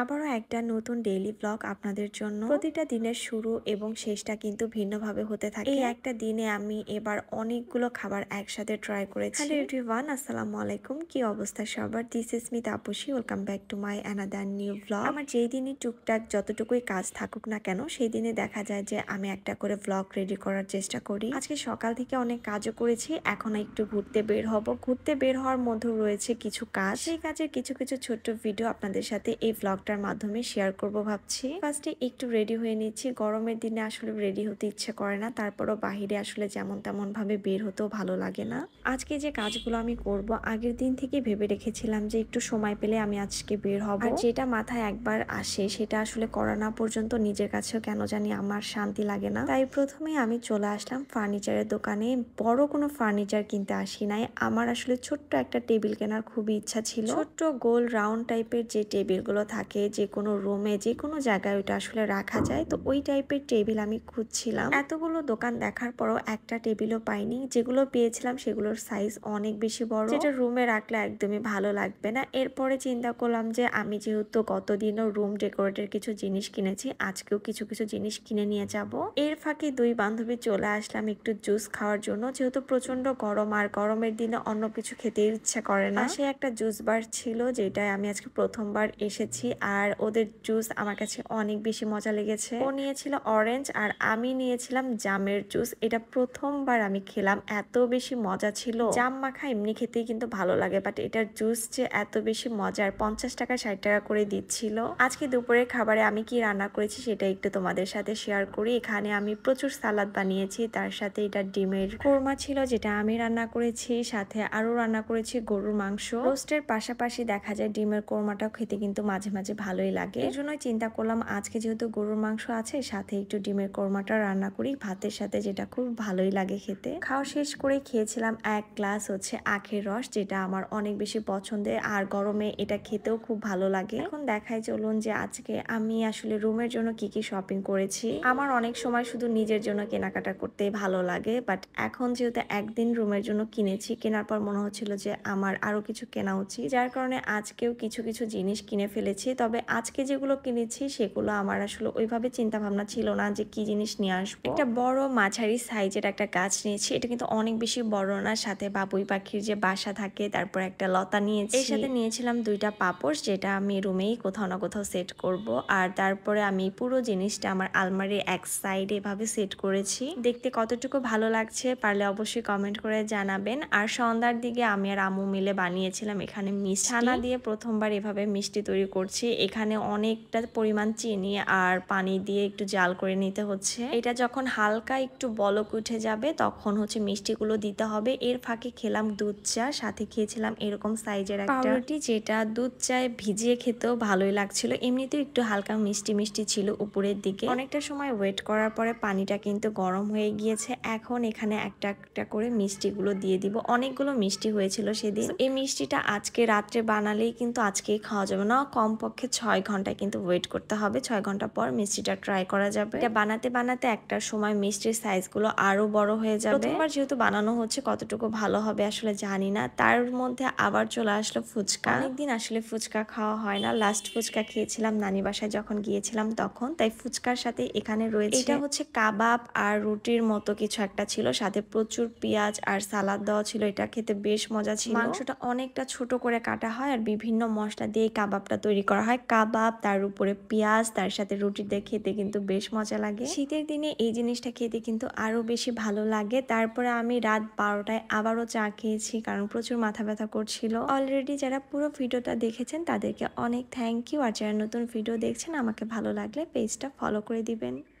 আবারও একটা নতুন ডেইলি ব্লগ আপনাদের জন্য প্রতিটা দিনের শুরু এবং শেষটা কিন্তু ভিন্নভাবে হতে থাকে এই একটা দিনে আমি এবার অনেকগুলো খাবার একসাথে ট্রাই করেছি হ্যালো এভরিওয়ান আসসালামু আলাইকুম কি অবস্থা সবার this is me Tapasi welcome back to my another new blog আমার যেই দিনই টুকটাক যতটুকুই কাজ থাকুক না কেন সেই দিনে দেখা যায় যে আমি একটা করে ব্লগ রেডি করার চেষ্টা করি আজকে সকাল থেকে অনেক কাজও করেছি এখন একটু ঘুরতে বের হব ঘুরতে বের হওয়ার মধ্যে রয়েছে কিছু কাজ সেই কাজের কিছু কিছু ছোট্ট ভিডিও আপনাদের সাথে এই ব্লগ ব্লগটার মাধ্যমে শেয়ার করব ভাবছি ফার্স্টে একটু রেডি হয়ে নিচ্ছি গরমের দিনে আসলে রেডি হতে ইচ্ছে করে না তারপরও বাহিরে আসলে যেমন তেমনভাবে বের হতেও ভালো লাগে না আজকে যে কাজগুলো আমি করব আগের দিন থেকে ভেবে রেখেছিলাম যে একটু সময় পেলে আমি আজকে বের হব আর যেটা মাথায় একবার আসে সেটা আসলে করা না পর্যন্ত নিজের কাছেও কেন জানি আমার শান্তি লাগে না তাই প্রথমে আমি চলে আসলাম ফার্নিচারের দোকানে বড় কোনো ফার্নিচার কিনতে আসি নাই আমার আসলে ছোট্ট একটা টেবিল কেনার খুবই ইচ্ছা ছিল ছোট্ট গোল রাউন্ড টাইপের যে টেবিলগুলো থাকে থাকে যে কোনো রুমে যে কোনো জায়গায় ওইটা আসলে রাখা যায় তো ওই টাইপের টেবিল আমি খুঁজছিলাম এতগুলো দোকান দেখার পরও একটা টেবিলও পাইনি যেগুলো পেয়েছিলাম সেগুলোর সাইজ অনেক বেশি বড় যেটা রুমে রাখলে একদমই ভালো লাগবে না এরপরে চিন্তা করলাম যে আমি যেহেতু গতদিনও রুম ডেকোরেটের কিছু জিনিস কিনেছি আজকেও কিছু কিছু জিনিস কিনে নিয়ে যাব এর ফাঁকে দুই বান্ধবী চলে আসলাম একটু জুস খাওয়ার জন্য যেহেতু প্রচন্ড গরম আর গরমের দিনে অন্য কিছু খেতে ইচ্ছা করে না সে একটা জুস বার ছিল যেটায় আমি আজকে প্রথমবার এসেছি আর ওদের জুস আমার কাছে অনেক বেশি মজা লেগেছে ও নিয়েছিল অরেঞ্জ আর আমি নিয়েছিলাম জামের জুস এটা প্রথমবার আমি খেলাম এত বেশি মজা ছিল জাম মাখা এমনি খেতেই কিন্তু ভালো লাগে বাট এটার জুস যে এত বেশি মজার পঞ্চাশ টাকা ষাট টাকা করে দিচ্ছিল আজকে দুপুরের খাবারে আমি কি রান্না করেছি সেটা একটু তোমাদের সাথে শেয়ার করি এখানে আমি প্রচুর সালাদ বানিয়েছি তার সাথে এটা ডিমের কোরমা ছিল যেটা আমি রান্না করেছি সাথে আরো রান্না করেছি গরুর মাংস রোস্টের পাশাপাশি দেখা যায় ডিমের কোরমাটাও খেতে কিন্তু মাঝে মাঝে যে ভালোই লাগে এর জন্যই চিন্তা করলাম আজকে যেহেতু গরুর মাংস আছে সাথে একটু ডিমের কোরমাটা রান্না করি ভাতের সাথে যেটা খুব ভালোই লাগে খেতে খাওয়া শেষ করে খেয়েছিলাম এক গ্লাস হচ্ছে আখের রস যেটা আমার অনেক বেশি পছন্দের আর গরমে এটা খেতেও খুব ভালো লাগে এখন দেখাই চলুন যে আজকে আমি আসলে রুমের জন্য কি কি শপিং করেছি আমার অনেক সময় শুধু নিজের জন্য কেনাকাটা করতে ভালো লাগে বাট এখন যেহেতু একদিন রুমের জন্য কিনেছি কেনার পর মনে হচ্ছিল যে আমার আরও কিছু কেনা উচিত যার কারণে আজকেও কিছু কিছু জিনিস কিনে ফেলেছি তবে আজকে যেগুলো কিনেছি সেগুলো আমার আসলে ওইভাবে চিন্তা ভাবনা ছিল না যে কি জিনিস নিয়ে আসবো একটা বড় মাঝারি সাইজের একটা গাছ নিয়েছি এটা কিন্তু অনেক বেশি বড় না সাথে বাবুই পাখির যে বাসা থাকে তারপর একটা লতা নিয়েছি এর সাথে নিয়েছিলাম দুইটা পাপড় যেটা আমি রুমেই কোথাও না কোথাও সেট করব আর তারপরে আমি পুরো জিনিসটা আমার আলমারির এক সাইডে এভাবে সেট করেছি দেখতে কতটুকু ভালো লাগছে পারলে অবশ্যই কমেন্ট করে জানাবেন আর সন্ধ্যার দিকে আমি আর আমু মিলে বানিয়েছিলাম এখানে মিষ্টি ছানা দিয়ে প্রথমবার এভাবে মিষ্টি তৈরি করছি এখানে অনেকটা পরিমাণ চিনি আর পানি দিয়ে একটু জাল করে নিতে হচ্ছে এটা যখন হালকা একটু বলক উঠে যাবে তখন হচ্ছে মিষ্টিগুলো দিতে হবে এর ফাঁকে খেলাম দুধ চা সাথে খেয়েছিলাম এরকম সাইজের একটা যেটা দুধ চায় ভিজিয়ে খেতেও ভালোই লাগছিল এমনিতেও একটু হালকা মিষ্টি মিষ্টি ছিল উপরের দিকে অনেকটা সময় ওয়েট করার পরে পানিটা কিন্তু গরম হয়ে গিয়েছে এখন এখানে একটা একটা করে মিষ্টিগুলো দিয়ে দিব অনেকগুলো মিষ্টি হয়েছিল সেদিন এই মিষ্টিটা আজকে রাত্রে বানালেই কিন্তু আজকেই খাওয়া যাবে না কমপক্ষে কমপক্ষে ছয় ঘন্টা কিন্তু ওয়েট করতে হবে ছয় ঘন্টা পর মিষ্টিটা ট্রাই করা যাবে এটা বানাতে বানাতে একটা সময় মিষ্টির সাইজগুলো আরও বড় হয়ে যাবে এবার যেহেতু বানানো হচ্ছে কতটুকু ভালো হবে আসলে জানি না তার মধ্যে আবার চলে আসলো ফুচকা অনেকদিন আসলে ফুচকা খাওয়া হয় না লাস্ট ফুচকা খেয়েছিলাম নানি বাসায় যখন গিয়েছিলাম তখন তাই ফুচকার সাথে এখানে রয়েছে এটা হচ্ছে কাবাব আর রুটির মতো কিছু একটা ছিল সাথে প্রচুর পেঁয়াজ আর সালাদ দেওয়া ছিল এটা খেতে বেশ মজা ছিল মাংসটা অনেকটা ছোট করে কাটা হয় আর বিভিন্ন মশলা দিয়ে কাবাবটা তৈরি করা করা হয় কাবাব তার উপরে পেঁয়াজ তার সাথে রুটি দিয়ে খেতে কিন্তু বেশ মজা লাগে শীতের দিনে এই জিনিসটা খেতে কিন্তু আরও বেশি ভালো লাগে তারপরে আমি রাত বারোটায় আবারও চা খেয়েছি কারণ প্রচুর মাথা ব্যথা করছিল অলরেডি যারা পুরো ভিডিওটা দেখেছেন তাদেরকে অনেক থ্যাংক ইউ আর যারা নতুন ভিডিও দেখছেন আমাকে ভালো লাগলে পেজটা ফলো করে দিবেন